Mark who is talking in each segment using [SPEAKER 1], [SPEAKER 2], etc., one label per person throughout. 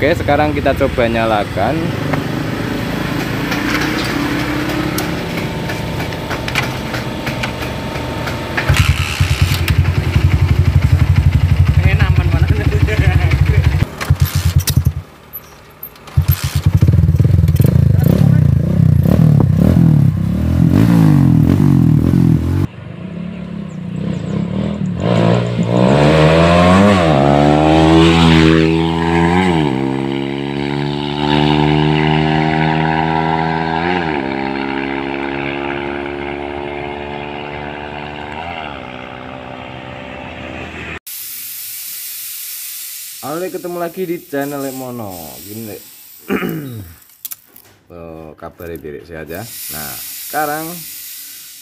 [SPEAKER 1] Oke sekarang kita coba nyalakan Oleh ketemu lagi di channel Lemono, Mono. Gini kabar diri saya aja. Nah, sekarang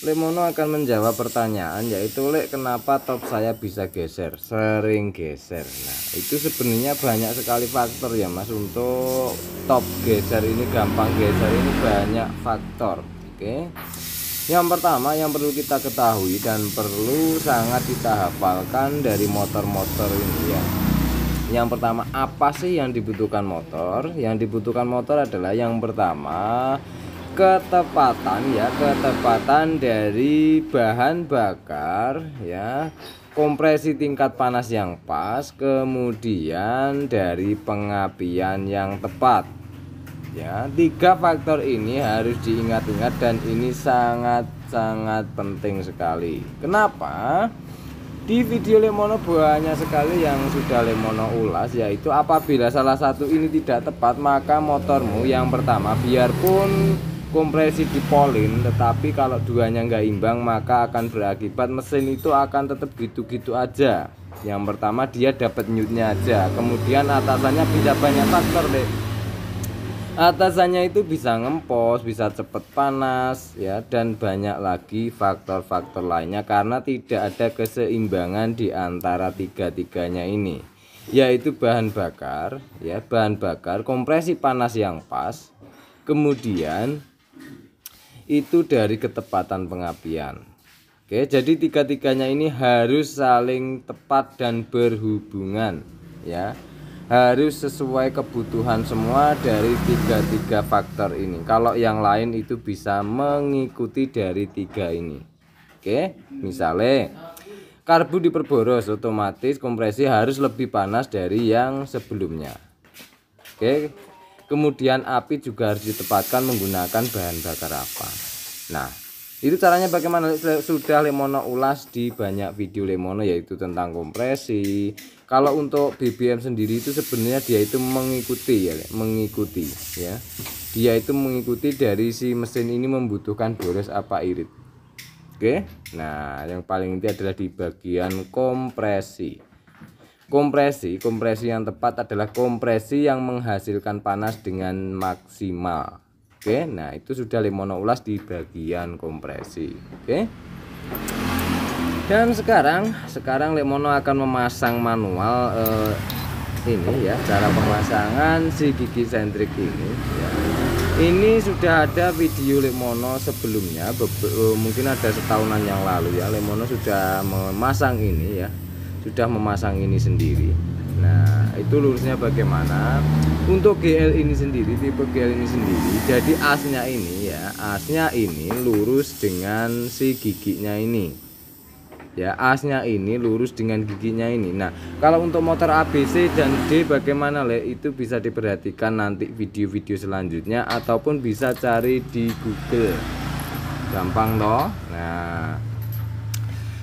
[SPEAKER 1] Lemono akan menjawab pertanyaan yaitu Lek kenapa top saya bisa geser, sering geser. Nah, itu sebenarnya banyak sekali faktor ya Mas untuk top geser ini gampang geser ini banyak faktor. Oke. Yang pertama yang perlu kita ketahui dan perlu sangat kita hafalkan dari motor-motor ini ya yang pertama apa sih yang dibutuhkan motor yang dibutuhkan motor adalah yang pertama ketepatan ya ketepatan dari bahan bakar ya kompresi tingkat panas yang pas kemudian dari pengapian yang tepat ya tiga faktor ini harus diingat-ingat dan ini sangat sangat penting sekali kenapa di video Lemono banyak sekali yang sudah Lemono ulas yaitu apabila salah satu ini tidak tepat maka motormu yang pertama biarpun kompresi dipolin tetapi kalau duanya nggak imbang maka akan berakibat mesin itu akan tetap gitu-gitu aja yang pertama dia dapat nyutnya aja kemudian atasannya bisa banyak faktor deh atasannya itu bisa ngempos, bisa cepat panas ya dan banyak lagi faktor-faktor lainnya karena tidak ada keseimbangan di antara tiga-tiganya ini yaitu bahan bakar ya bahan bakar kompresi panas yang pas kemudian itu dari ketepatan pengapian Oke, jadi tiga-tiganya ini harus saling tepat dan berhubungan ya harus sesuai kebutuhan semua dari tiga-tiga faktor ini kalau yang lain itu bisa mengikuti dari tiga ini oke misalnya karbu diperboros otomatis kompresi harus lebih panas dari yang sebelumnya oke kemudian api juga harus ditempatkan menggunakan bahan bakar apa nah itu caranya bagaimana sudah Lemono ulas di banyak video Lemono yaitu tentang kompresi kalau untuk BBM sendiri itu sebenarnya dia itu mengikuti ya mengikuti ya dia itu mengikuti dari si mesin ini membutuhkan boros apa irit oke nah yang paling inti adalah di bagian kompresi kompresi kompresi yang tepat adalah kompresi yang menghasilkan panas dengan maksimal Oke, nah itu sudah limono ulas di bagian kompresi. Oke. Dan sekarang, sekarang Lemono akan memasang manual eh, ini ya, cara pemasangan si gigi sentrik ini. Ya. Ini sudah ada video Lemono sebelumnya, eh, mungkin ada setahunan yang lalu ya. Lemono sudah memasang ini ya, sudah memasang ini sendiri. Nah, itu lurusnya bagaimana? Untuk GL ini sendiri, tipe GL ini sendiri, jadi asnya ini ya, asnya ini lurus dengan si giginya ini. Ya, asnya ini lurus dengan giginya ini. Nah, kalau untuk motor ABC dan D bagaimana, Le? Itu bisa diperhatikan nanti video-video selanjutnya ataupun bisa cari di Google. Gampang toh? Nah,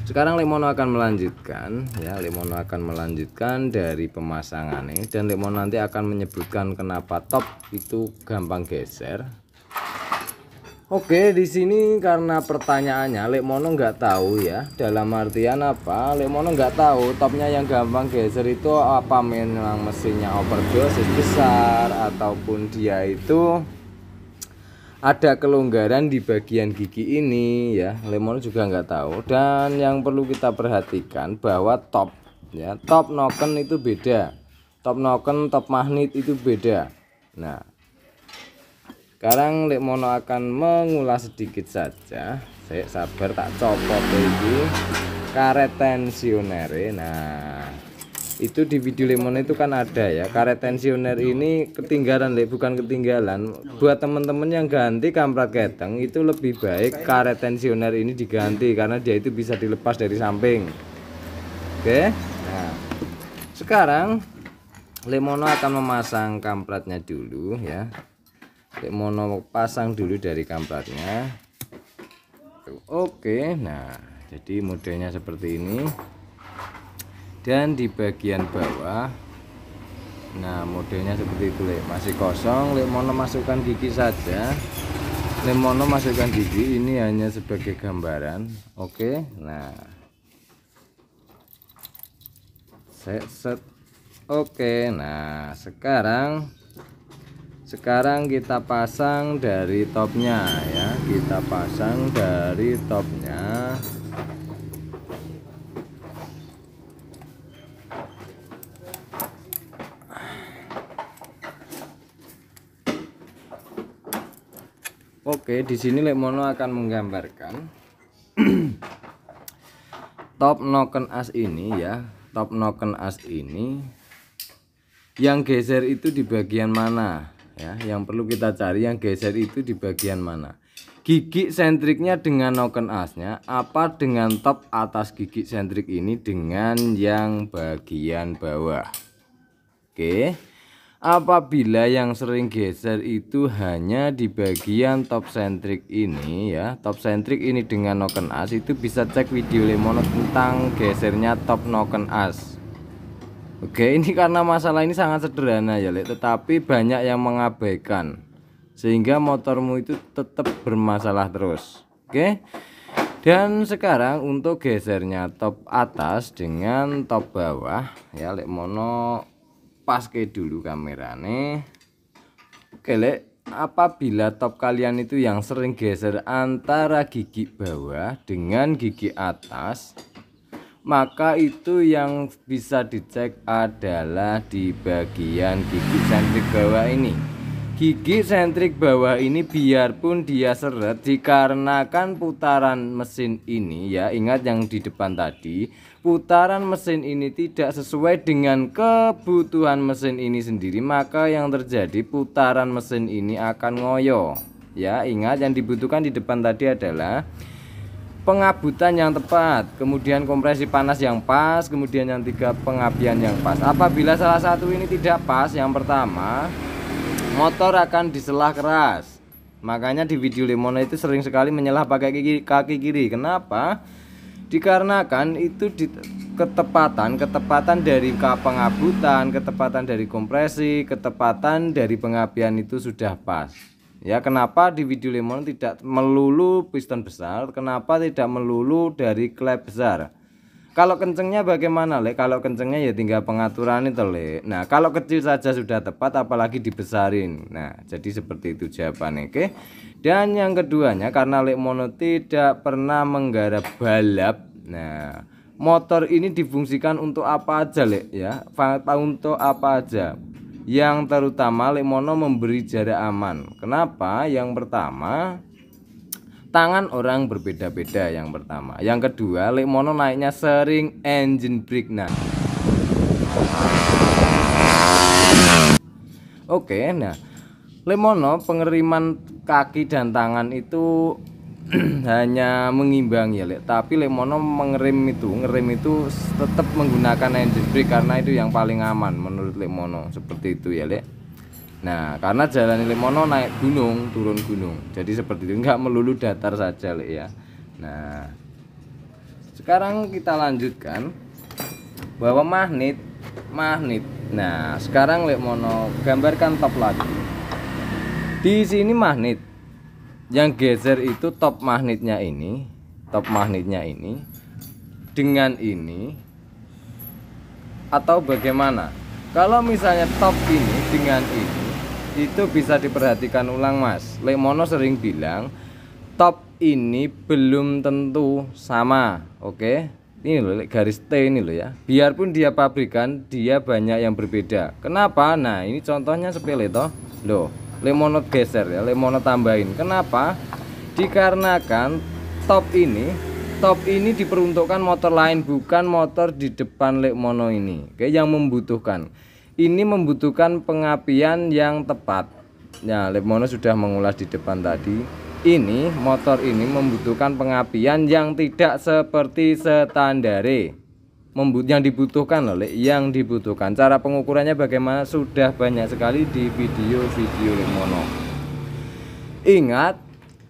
[SPEAKER 1] sekarang Lemono akan melanjutkan ya Lemono akan melanjutkan dari pemasangannya dan Lemono nanti akan menyebutkan kenapa top itu gampang geser Oke, di sini karena pertanyaannya lemono nggak tahu ya. Dalam artian apa? lemono nggak tahu topnya yang gampang geser itu apa memang mesinnya overdosis besar ataupun dia itu ada kelonggaran di bagian gigi ini ya lemon juga nggak tahu dan yang perlu kita perhatikan bahwa top ya top noken itu beda top noken top magnet itu beda nah sekarang Lemono akan mengulas sedikit saja saya sabar tak copot lagi karet tensioner nah itu di video lemon itu kan ada ya karet tensioner ini ketinggalan deh bukan ketinggalan buat temen-temen yang ganti kamprat keteng itu lebih baik karet tensioner ini diganti karena dia itu bisa dilepas dari samping oke nah sekarang lemono akan memasang kampratnya dulu ya lemono pasang dulu dari kampratnya oke nah jadi modelnya seperti ini dan di bagian bawah nah modelnya seperti itu le. masih kosong Lemono masukkan gigi saja Lemono masukkan gigi ini hanya sebagai gambaran oke nah set set oke nah sekarang sekarang kita pasang dari topnya ya kita pasang dari topnya Oke, di sini Lemono akan menggambarkan top noken as ini ya. Top noken as ini yang geser itu di bagian mana ya? Yang perlu kita cari yang geser itu di bagian mana? Gigi sentriknya dengan noken asnya apa dengan top atas gigi sentrik ini dengan yang bagian bawah? Oke. Okay apabila yang sering geser itu hanya di bagian top centric ini ya top centric ini dengan noken as itu bisa cek video lemono tentang gesernya top noken as oke ini karena masalah ini sangat sederhana ya Lek. tetapi banyak yang mengabaikan sehingga motormu itu tetap bermasalah terus oke dan sekarang untuk gesernya top atas dengan top bawah ya Lemono. mono Pas ke dulu kamerane Oke lek, apabila top kalian itu yang sering geser antara gigi bawah dengan gigi atas maka itu yang bisa dicek adalah di bagian gigi sentrik bawah ini Gigi sentrik bawah ini biarpun dia seret dikarenakan putaran mesin ini ya ingat yang di depan tadi putaran mesin ini tidak sesuai dengan kebutuhan mesin ini sendiri maka yang terjadi putaran mesin ini akan ngoyo ya ingat yang dibutuhkan di depan tadi adalah pengabutan yang tepat, kemudian kompresi panas yang pas, kemudian yang tiga pengapian yang pas. Apabila salah satu ini tidak pas, yang pertama Motor akan diselah keras. Makanya di video limono itu sering sekali menyelah pakai kaki, kaki kiri. Kenapa? Dikarenakan itu di ketepatan, ketepatan dari pengabutan, ketepatan dari kompresi, ketepatan dari pengapian itu sudah pas. Ya, kenapa di video Limon tidak melulu piston besar? Kenapa tidak melulu dari klep besar? kalau kencengnya bagaimana le kalau kencengnya ya tinggal pengaturan itu le nah kalau kecil saja sudah tepat apalagi dibesarin nah jadi seperti itu jawabannya oke dan yang keduanya karena le mono tidak pernah menggarap balap nah motor ini difungsikan untuk apa aja le ya untuk apa aja yang terutama mono memberi jarak aman. Kenapa? Yang pertama, tangan orang berbeda-beda yang pertama yang kedua lek naiknya sering engine brake nah oke okay, nah lemono pengeriman kaki dan tangan itu hanya mengimbang ya lek tapi lemono mengerim itu ngerim itu tetap menggunakan engine brake karena itu yang paling aman menurut lemono seperti itu ya lek Nah, karena jalan Limono naik gunung, turun gunung. Jadi seperti itu nggak melulu datar saja, Lek ya. Nah, sekarang kita lanjutkan bahwa magnet, magnet. Nah, sekarang Lek Mono gambarkan top lagi. Di sini magnet. Yang geser itu top magnetnya ini, top magnetnya ini dengan ini atau bagaimana? Kalau misalnya top ini dengan ini itu bisa diperhatikan ulang mas Lemono sering bilang top ini belum tentu sama oke okay? ini loh garis T ini loh ya biarpun dia pabrikan dia banyak yang berbeda kenapa nah ini contohnya sepele toh loh Lemono geser ya Lemono tambahin kenapa dikarenakan top ini top ini diperuntukkan motor lain bukan motor di depan lemono ini kayak yang membutuhkan ini membutuhkan pengapian yang tepat ya Lemono sudah mengulas di depan tadi ini motor ini membutuhkan pengapian yang tidak seperti standare membut yang dibutuhkan oleh yang dibutuhkan cara pengukurannya bagaimana sudah banyak sekali di video-video Lemono. ingat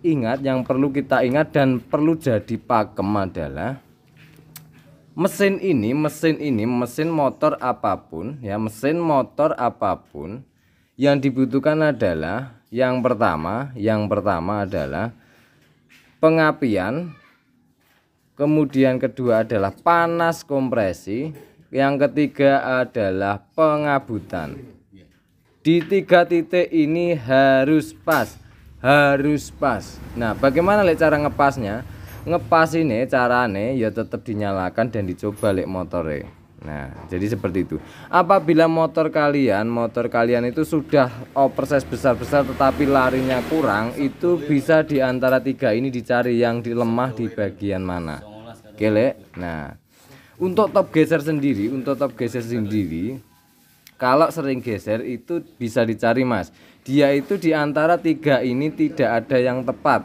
[SPEAKER 1] ingat yang perlu kita ingat dan perlu jadi pakem adalah mesin ini mesin ini mesin motor apapun ya mesin motor apapun yang dibutuhkan adalah yang pertama yang pertama adalah pengapian kemudian kedua adalah panas kompresi yang ketiga adalah pengabutan di tiga titik ini harus pas harus pas nah bagaimana cara ngepasnya ngepas ini carane ya tetap dinyalakan dan dicoba lek motore nah jadi seperti itu apabila motor kalian motor kalian itu sudah oversize besar-besar tetapi larinya kurang itu bisa diantara tiga ini dicari yang dilemah di bagian mana kelek nah untuk top geser sendiri untuk top geser sendiri kalau sering geser itu bisa dicari mas dia itu diantara tiga ini tidak ada yang tepat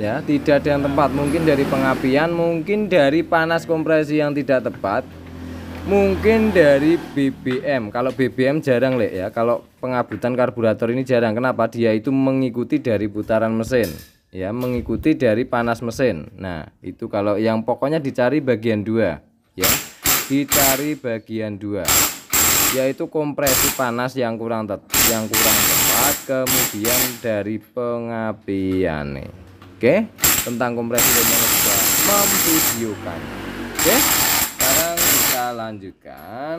[SPEAKER 1] ya tidak ada yang tempat mungkin dari pengapian mungkin dari panas kompresi yang tidak tepat mungkin dari BBM kalau BBM jarang lek ya kalau pengabutan karburator ini jarang kenapa dia itu mengikuti dari putaran mesin ya mengikuti dari panas mesin nah itu kalau yang pokoknya dicari bagian dua ya dicari bagian dua yaitu kompresi panas yang kurang yang kurang tepat kemudian dari pengapian nih Oke, tentang kompresi dan sudah memvideokan. Oke, sekarang kita lanjutkan.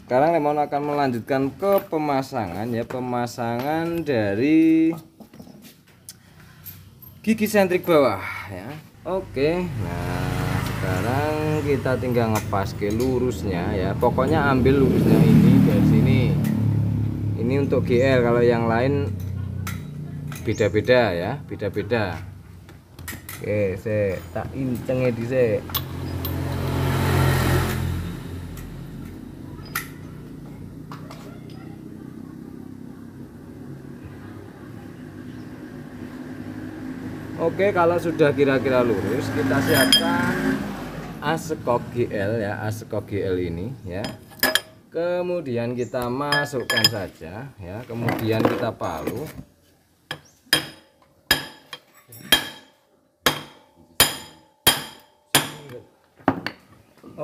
[SPEAKER 1] Sekarang Lemon akan melanjutkan ke pemasangan ya, pemasangan dari gigi sentrik bawah ya. Oke, nah sekarang kita tinggal ngepas ke lurusnya ya. Pokoknya ambil lurusnya ini dari sini. Ini untuk GL kalau yang lain beda-beda ya beda-beda oke saya tak di saya. Oke, kalau sudah kira-kira lurus, kita siapkan asekok GL ya, asekok GL ini ya. Kemudian kita masukkan saja ya, kemudian kita palu.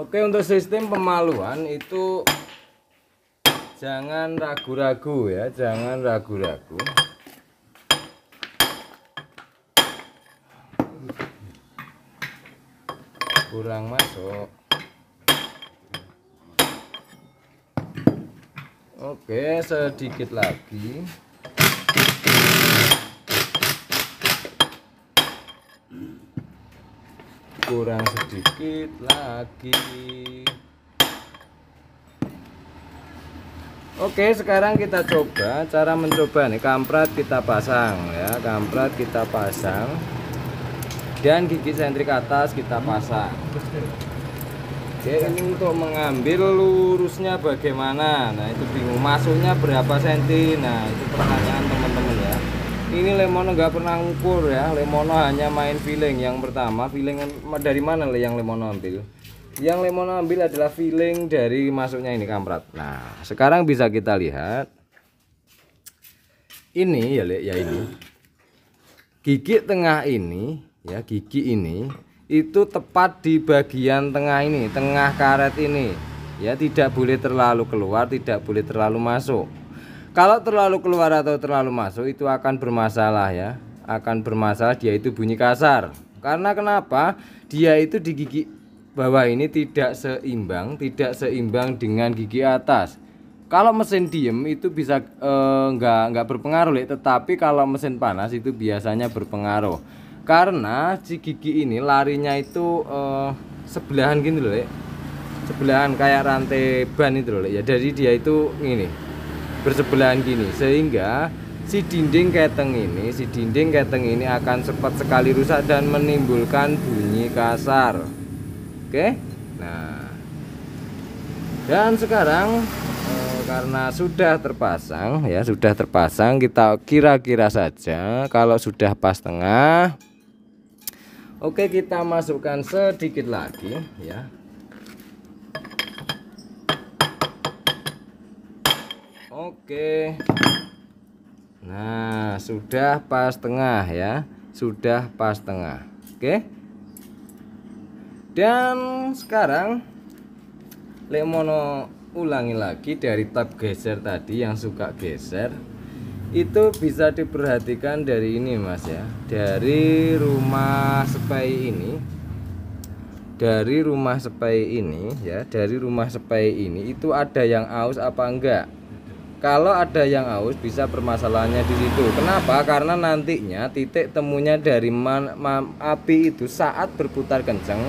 [SPEAKER 1] Oke untuk sistem pemaluan itu jangan ragu-ragu ya jangan ragu-ragu kurang masuk oke sedikit lagi kurang sedikit lagi Oke sekarang kita coba cara mencoba nih kamprat kita pasang ya kamprat kita pasang dan gigi sentrik atas kita pasang Oke ini untuk mengambil lurusnya bagaimana nah itu bingung masuknya berapa senti nah itu pertanyaan teman-teman ini Lemono nggak pernah ngukur ya Lemono hanya main feeling yang pertama feeling dari mana yang Lemono ambil yang Lemono ambil adalah feeling dari masuknya ini kamprat nah sekarang bisa kita lihat ini ya ya ini gigi tengah ini ya gigi ini itu tepat di bagian tengah ini tengah karet ini ya tidak boleh terlalu keluar tidak boleh terlalu masuk kalau terlalu keluar atau terlalu masuk itu akan bermasalah ya. Akan bermasalah dia itu bunyi kasar. Karena kenapa? Dia itu di gigi bawah ini tidak seimbang, tidak seimbang dengan gigi atas. Kalau mesin diem itu bisa eh, nggak nggak berpengaruh, ya. tetapi kalau mesin panas itu biasanya berpengaruh. Karena si gigi ini larinya itu eh, sebelahan gini gitu loh, ya. sebelahan kayak rantai ban itu loh, ya. Jadi dia itu ini bersebelahan gini sehingga si dinding keteng ini si dinding keteng ini akan cepat sekali rusak dan menimbulkan bunyi kasar oke nah dan sekarang eh, karena sudah terpasang ya sudah terpasang kita kira-kira saja kalau sudah pas tengah Oke kita masukkan sedikit lagi ya Oke. Nah, sudah pas tengah ya. Sudah pas tengah. Oke. Dan sekarang lemono ulangi lagi dari tab geser tadi yang suka geser itu bisa diperhatikan dari ini mas ya dari rumah sepai ini dari rumah sepai ini ya dari rumah sepai ini itu ada yang aus apa enggak kalau ada yang aus bisa permasalahannya di situ. Kenapa? Karena nantinya titik temunya dari man, man, api itu saat berputar kenceng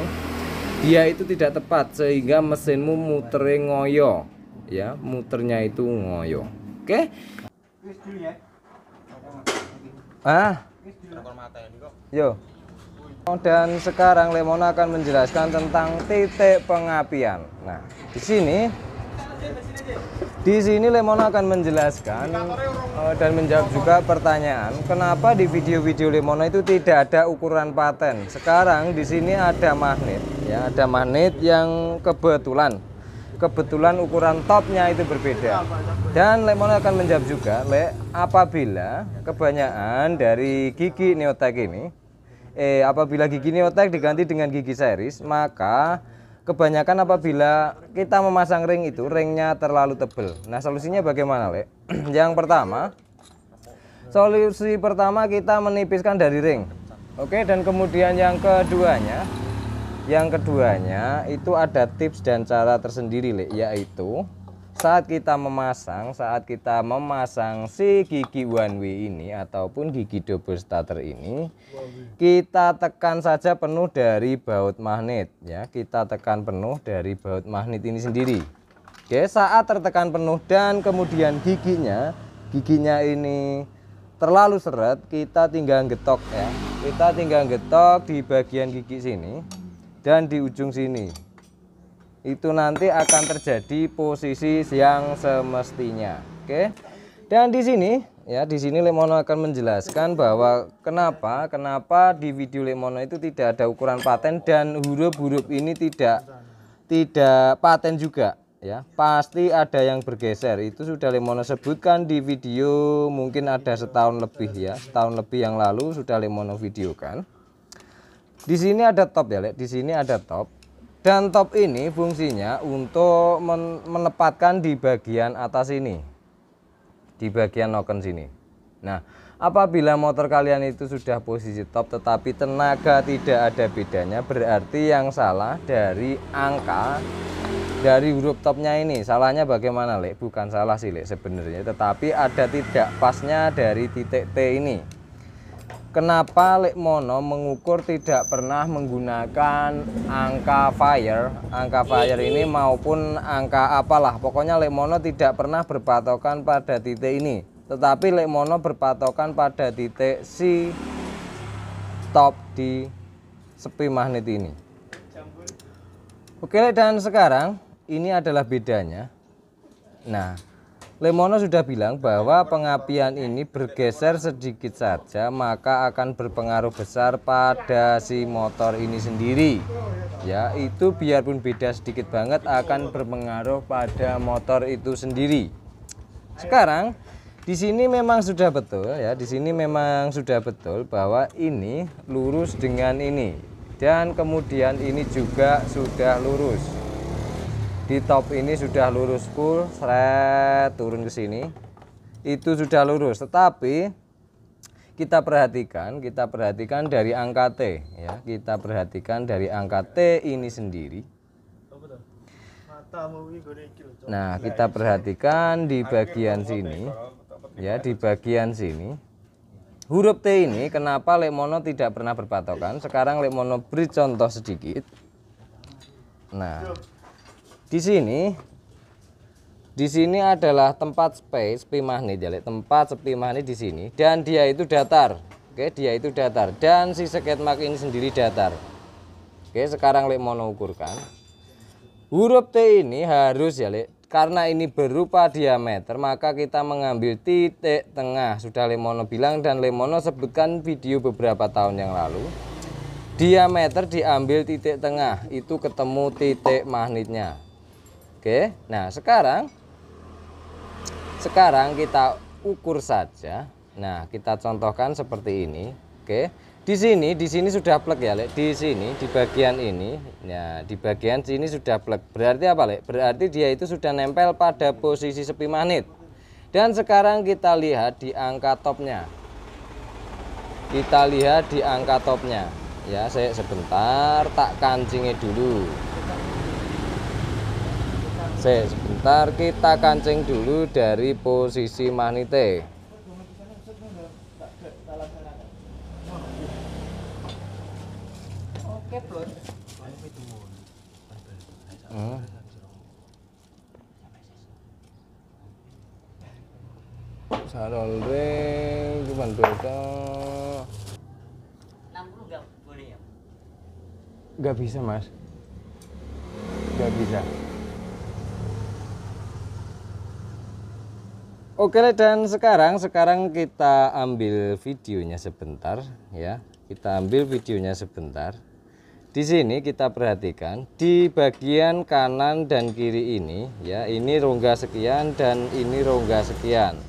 [SPEAKER 1] dia itu tidak tepat sehingga mesinmu muter ngoyo ya, muternya itu ngoyo. Oke. Okay? Ah. Yo. Dan sekarang Lemon akan menjelaskan tentang titik pengapian. Nah, di sini di sini Lemon akan menjelaskan eh, dan menjawab juga pertanyaan kenapa di video-video Lemon itu tidak ada ukuran paten. Sekarang di sini ada magnet, ya ada magnet yang kebetulan kebetulan ukuran topnya itu berbeda dan Lemon akan menjawab juga Le, apabila kebanyakan dari gigi neotek ini eh apabila gigi neotek diganti dengan gigi series maka kebanyakan apabila kita memasang ring itu ringnya terlalu tebal nah solusinya bagaimana Lek? yang pertama solusi pertama kita menipiskan dari ring oke dan kemudian yang keduanya yang keduanya itu ada tips dan cara tersendiri Lek, yaitu saat kita memasang saat kita memasang si gigi one way ini ataupun gigi double starter ini kita tekan saja penuh dari baut magnet ya kita tekan penuh dari baut magnet ini sendiri Oke saat tertekan penuh dan kemudian giginya giginya ini terlalu seret kita tinggal getok ya kita tinggal getok di bagian gigi sini dan di ujung sini itu nanti akan terjadi posisi yang semestinya oke dan di sini ya di sini Lemono akan menjelaskan bahwa kenapa kenapa di video Lemono itu tidak ada ukuran paten dan huruf-huruf ini tidak tidak paten juga ya pasti ada yang bergeser itu sudah Lemono sebutkan di video mungkin ada setahun lebih ya setahun lebih yang lalu sudah Lemono videokan di sini ada top ya Lek. di sini ada top dan top ini fungsinya untuk menempatkan di bagian atas ini. Di bagian noken sini. Nah, apabila motor kalian itu sudah posisi top tetapi tenaga tidak ada bedanya, berarti yang salah dari angka dari huruf topnya ini. Salahnya bagaimana, Lek? Bukan salah sih, Lek, sebenarnya, tetapi ada tidak pasnya dari titik T ini kenapa Lekmono mengukur tidak pernah menggunakan angka fire angka fire ini maupun angka apalah pokoknya Lekmono tidak pernah berpatokan pada titik ini tetapi Lekmono berpatokan pada titik si top di sepi magnet ini oke dan sekarang ini adalah bedanya nah Lemono sudah bilang bahwa pengapian ini bergeser sedikit saja maka akan berpengaruh besar pada si motor ini sendiri ya itu biarpun beda sedikit banget akan berpengaruh pada motor itu sendiri sekarang di sini memang sudah betul ya di sini memang sudah betul bahwa ini lurus dengan ini dan kemudian ini juga sudah lurus di top ini sudah lurus full seret turun ke sini itu sudah lurus tetapi kita perhatikan kita perhatikan dari angka T ya kita perhatikan dari angka T ini sendiri nah kita perhatikan di bagian sini ya di bagian sini huruf T ini kenapa Lemono tidak pernah berpatokan sekarang Lemono beri contoh sedikit nah di sini di sini adalah tempat space pimah nih jadi tempat sepi nih di sini dan dia itu datar oke dia itu datar dan si sketmark ini sendiri datar oke sekarang lek mau ukurkan huruf T ini harus ya lek karena ini berupa diameter maka kita mengambil titik tengah sudah Lemono bilang dan Lemono sebutkan video beberapa tahun yang lalu diameter diambil titik tengah itu ketemu titik magnetnya Oke. Nah, sekarang sekarang kita ukur saja. Nah, kita contohkan seperti ini. Oke. Di sini, di sini sudah plek ya, Lek. Di sini, di bagian ini. ya di bagian sini sudah plek. Berarti apa, Lek? Berarti dia itu sudah nempel pada posisi sepi manit. Dan sekarang kita lihat di angka topnya. Kita lihat di angka topnya ya saya sebentar tak kancingnya dulu C sebentar kita kancing dulu dari posisi magnete Oke hmm. sarol ring cuman beda nggak boleh ya? nggak bisa mas nggak bisa Oke dan sekarang sekarang kita ambil videonya sebentar ya. Kita ambil videonya sebentar. Di sini kita perhatikan di bagian kanan dan kiri ini ya. Ini rongga sekian dan ini rongga sekian.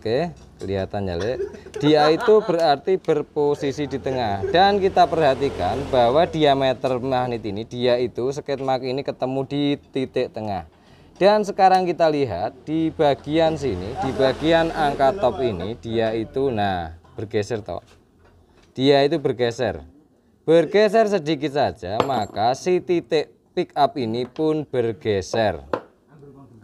[SPEAKER 1] Oke, kelihatannya Le. Dia itu berarti berposisi di tengah dan kita perhatikan bahwa diameter magnet ini dia itu sketmat ini ketemu di titik tengah dan sekarang kita lihat di bagian sini, di bagian angka top ini dia itu nah bergeser toh. Dia itu bergeser. Bergeser sedikit saja, maka si titik pick up ini pun bergeser.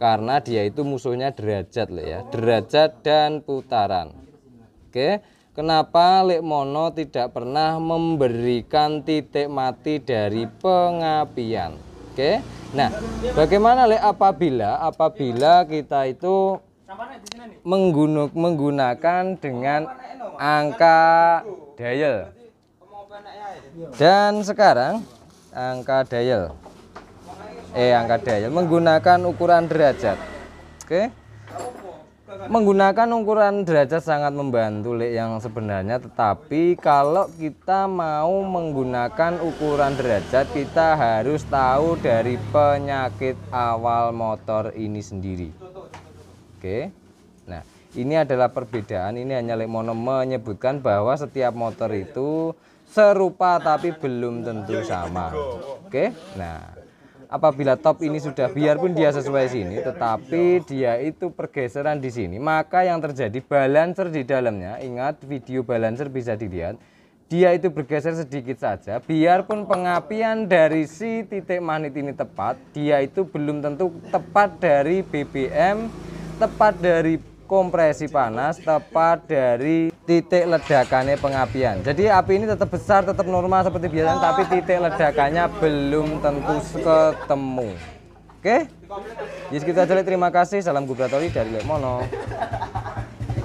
[SPEAKER 1] Karena dia itu musuhnya derajat loh ya, derajat dan putaran. Oke, kenapa Lekmono tidak pernah memberikan titik mati dari pengapian? Oke. Nah, bagaimana le apabila apabila kita itu menggunakan dengan angka dial. Dan sekarang angka dial. Eh, angka dial menggunakan ukuran derajat. Oke menggunakan ukuran derajat sangat membantu lek yang sebenarnya tetapi kalau kita mau menggunakan ukuran derajat kita harus tahu dari penyakit awal motor ini sendiri oke nah ini adalah perbedaan ini hanya lek mono menyebutkan bahwa setiap motor itu serupa tapi belum tentu sama oke nah apabila top ini sudah biarpun dia sesuai sini tetapi dia itu pergeseran di sini maka yang terjadi balancer di dalamnya ingat video balancer bisa dilihat dia itu bergeser sedikit saja biarpun pengapian dari si titik magnet ini tepat dia itu belum tentu tepat dari BBM tepat dari kompresi panas tepat dari titik ledakannya pengapian jadi api ini tetap besar tetap normal seperti biasa tapi titik ledakannya belum tentu ketemu oke okay? jadi kita jelek terima kasih salam gubratori dari lemono